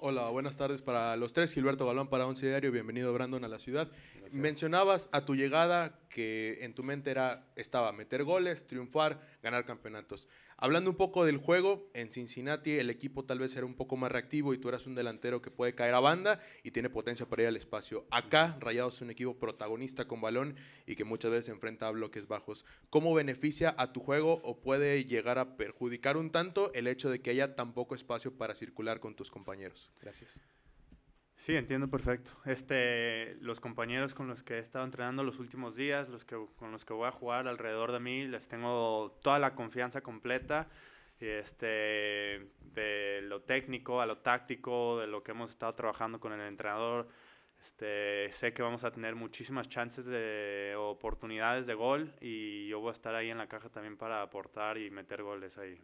Hola, buenas tardes para los tres. Gilberto Galván para Once Diario. Bienvenido, Brandon, a la ciudad. Mencionabas a tu llegada que en tu mente era, estaba meter goles, triunfar, ganar campeonatos. Hablando un poco del juego, en Cincinnati el equipo tal vez era un poco más reactivo y tú eras un delantero que puede caer a banda y tiene potencia para ir al espacio. Acá, Rayados es un equipo protagonista con balón y que muchas veces enfrenta a bloques bajos. ¿Cómo beneficia a tu juego o puede llegar a perjudicar un tanto el hecho de que haya tan poco espacio para circular con tus compañeros? Gracias. Sí, entiendo perfecto. Este, los compañeros con los que he estado entrenando los últimos días, los que, con los que voy a jugar alrededor de mí, les tengo toda la confianza completa. Este, de lo técnico a lo táctico, de lo que hemos estado trabajando con el entrenador. Este, sé que vamos a tener muchísimas chances de oportunidades de gol y yo voy a estar ahí en la caja también para aportar y meter goles ahí.